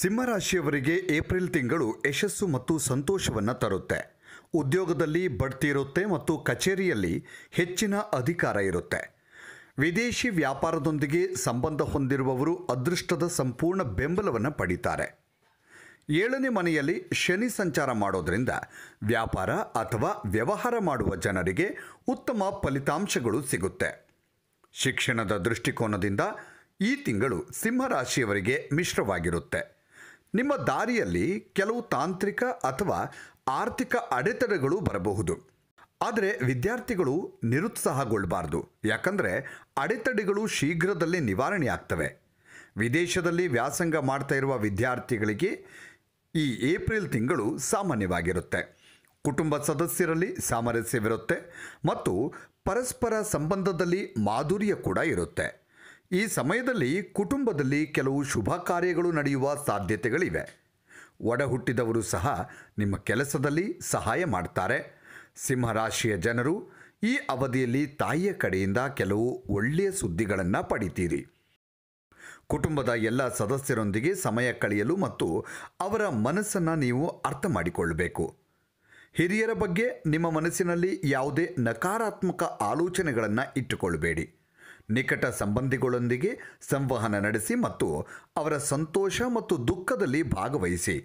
ಸಿಂಹರಾಶಿಯವರಿಗೆ April ತಿಂಗಳು ಯಶಸ್ಸು ಮತ್ತು ಸಂತೋಷವನ್ನು ತರುತ್ತೆ ಉದ್ಯೋಗದಲ್ಲಿ ಬಡ್ತಿ ಇರುತ್ತೆ ಮತ್ತು ಕಚೇರಿಯಲ್ಲಿ ಹೆಚ್ಚಿನ ಅಧಿಕಾರ ಇರುತ್ತೆ ವಿದೇಶಿ ವ್ಯಾಪಾರದೊಂದಿಗೆ ಸಂಬಂಧ ಹೊಂದಿರುವವರು ಅದೃಷ್ಟದ ಸಂಪೂರ್ಣ ಬೆಂಬಲವನ್ನು ಪಡೀತಾರೆ ಏಳನೇ ಮನೆಯಲ್ಲಿ ಶನಿ ಸಂಚಾರ ಮಾಡೋದರಿಂದ ವ್ಯಾಪಾರ ಅಥವಾ ವ್ಯವಹಾರ ಮಾಡುವ ಜನರಿಗೆ ಉತ್ತಮ ಫಲಿತಾಂಶಗಳು ಸಿಗುತ್ತೆ ಶಿಕ್ಷಣದ ದೃಷ್ಟಿಕೋನದಿಂದ ಈ ತಿಂಗಳು ಸಿಂಹರಾಶಿಯವರಿಗೆ ಮಿಶ್ರವಾಗಿರುತ್ತೆ ನಿಮ್ಮ ದಾರಿಯಲ್ಲಿ ಕೆಲವು ತಾಂತ್ರಿಕ ಅಥವಾ ಆರ್ಥಿಕ ಅಡೆತಡೆಗಳು ಬರಬಹುದು ಆದರೆ ವಿದ್ಯಾರ್ಥಿಗಳು ನಿರುತ್ಸಾಹಗೊಳ್ಳಬಾರ್ದು ಯಾಕಂದರೆ ಅಡೆತಡೆಗಳು ಶೀಘ್ರದಲ್ಲೇ ನಿವಾರಣೆ ಆಗ್ತವೆ ವಿದೇಶದಲ್ಲಿ ವ್ಯಾಸಂಗ ಮಾಡ್ತಾ ಇರುವ ವಿದ್ಯಾರ್ಥಿಗಳಿಗೆ ಈ ಏಪ್ರಿಲ್ ತಿಂಗಳು ಸಾಮಾನ್ಯವಾಗಿರುತ್ತೆ ಕುಟುಂಬ ಸದಸ್ಯರಲ್ಲಿ ಸಾಮರಸ್ಯವಿರುತ್ತೆ ಮತ್ತು ಪರಸ್ಪರ ಸಂಬಂಧದಲ್ಲಿ ಮಾಧುರ್ಯ ಕೂಡ ಇರುತ್ತೆ ಈ ಸಮಯದಲ್ಲಿ ಕುಟುಂಬದಲ್ಲಿ ಕೆಲವು ಶುಭ ಕಾರ್ಯಗಳು ನಡೆಯುವ ಸಾಧ್ಯತೆಗಳಿವೆ ಒಡ ಹುಟ್ಟಿದವರು ಸಹ ನಿಮ್ಮ ಕೆಲಸದಲ್ಲಿ ಸಹಾಯ ಮಾಡ್ತಾರೆ ಸಿಂಹರಾಶಿಯ ಜನರು ಈ ಅವಧಿಯಲ್ಲಿ ತಾಯಿಯ ಕಡೆಯಿಂದ ಕೆಲವು ಒಳ್ಳೆಯ ಸುದ್ದಿಗಳನ್ನು ಪಡಿತೀರಿ ಕುಟುಂಬದ ಎಲ್ಲ ಸದಸ್ಯರೊಂದಿಗೆ ಸಮಯ ಕಳೆಯಲು ಮತ್ತು ಅವರ ಮನಸ್ಸನ್ನು ನೀವು ಅರ್ಥ ಮಾಡಿಕೊಳ್ಳಬೇಕು ಹಿರಿಯರ ಬಗ್ಗೆ ನಿಮ್ಮ ಮನಸ್ಸಿನಲ್ಲಿ ಯಾವುದೇ ನಕಾರಾತ್ಮಕ ಆಲೋಚನೆಗಳನ್ನು ಇಟ್ಟುಕೊಳ್ಳಬೇಡಿ ನಿಕಟ ಸಂಬಂಧಿಗಳೊಂದಿಗೆ ಸಂವಹನ ನಡೆಸಿ ಮತ್ತು ಅವರ ಸಂತೋಷ ಮತ್ತು ದುಃಖದಲ್ಲಿ ಭಾಗವಹಿಸಿ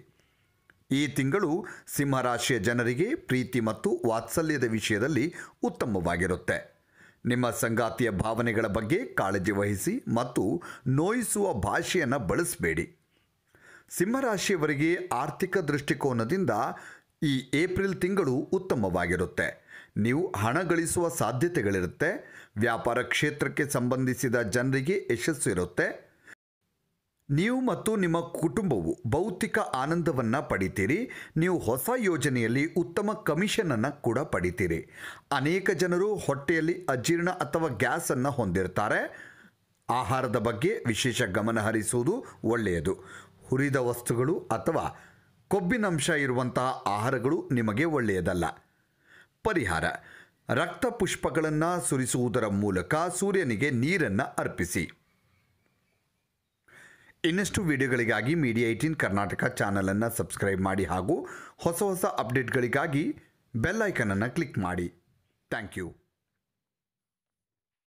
ಈ ತಿಂಗಳು ಸಿಂಹರಾಶಿಯ ಜನರಿಗೆ ಪ್ರೀತಿ ಮತ್ತು ವಾತ್ಸಲ್ಯದ ವಿಷಯದಲ್ಲಿ ಉತ್ತಮವಾಗಿರುತ್ತೆ ನಿಮ್ಮ ಸಂಗಾತಿಯ ಭಾವನೆಗಳ ಬಗ್ಗೆ ಕಾಳಜಿ ವಹಿಸಿ ಮತ್ತು ನೋಯಿಸುವ ಭಾಷೆಯನ್ನು ಬಳಸಬೇಡಿ ಸಿಂಹರಾಶಿಯವರಿಗೆ ಆರ್ಥಿಕ ದೃಷ್ಟಿಕೋನದಿಂದ ಈ ಏಪ್ರಿಲ್ ತಿಂಗಳು ಉತ್ತಮವಾಗಿರುತ್ತೆ ನೀವು ಹಣ ಗಳಿಸುವ ಸಾಧ್ಯತೆಗಳಿರುತ್ತೆ ವ್ಯಾಪಾರ ಕ್ಷೇತ್ರಕ್ಕೆ ಸಂಬಂಧಿಸಿದ ಜನರಿಗೆ ಯಶಸ್ಸು ಇರುತ್ತೆ ನೀವು ಮತ್ತು ನಿಮ್ಮ ಕುಟುಂಬವು ಭೌತಿಕ ಆನಂದವನ್ನು ಪಡಿತೀರಿ ನೀವು ಹೊಸ ಯೋಜನೆಯಲ್ಲಿ ಉತ್ತಮ ಕಮಿಷನನ್ನು ಕೂಡ ಪಡಿತೀರಿ ಅನೇಕ ಜನರು ಹೊಟ್ಟೆಯಲ್ಲಿ ಅಜೀರ್ಣ ಅಥವಾ ಗ್ಯಾಸನ್ನು ಹೊಂದಿರ್ತಾರೆ ಆಹಾರದ ಬಗ್ಗೆ ವಿಶೇಷ ಗಮನಹರಿಸುವುದು ಒಳ್ಳೆಯದು ಹುರಿದ ವಸ್ತುಗಳು ಅಥವಾ ಕೊಬ್ಬಿನಂಶ ಇರುವಂತಹ ಆಹಾರಗಳು ನಿಮಗೆ ಒಳ್ಳೆಯದಲ್ಲ ಪರಿಹಾರ ರಕ್ತ ಪುಷ್ಪಗಳನ್ನು ಸುರಿಸುವುದರ ಮೂಲಕ ಸೂರ್ಯನಿಗೆ ನೀರನ್ನು ಅರ್ಪಿಸಿ ಇನ್ನಷ್ಟು ವಿಡಿಯೋಗಳಿಗಾಗಿ ಮೀಡಿಯಾ ಏಯ್ಟೀನ್ ಕರ್ನಾಟಕ ಚಾನಲನ್ನು ಸಬ್ಸ್ಕ್ರೈಬ್ ಮಾಡಿ ಹಾಗೂ ಹೊಸ ಹೊಸ ಅಪ್ಡೇಟ್ಗಳಿಗಾಗಿ ಬೆಲ್ಲೈಕನನ್ನು ಕ್ಲಿಕ್ ಮಾಡಿ ಥ್ಯಾಂಕ್ ಯು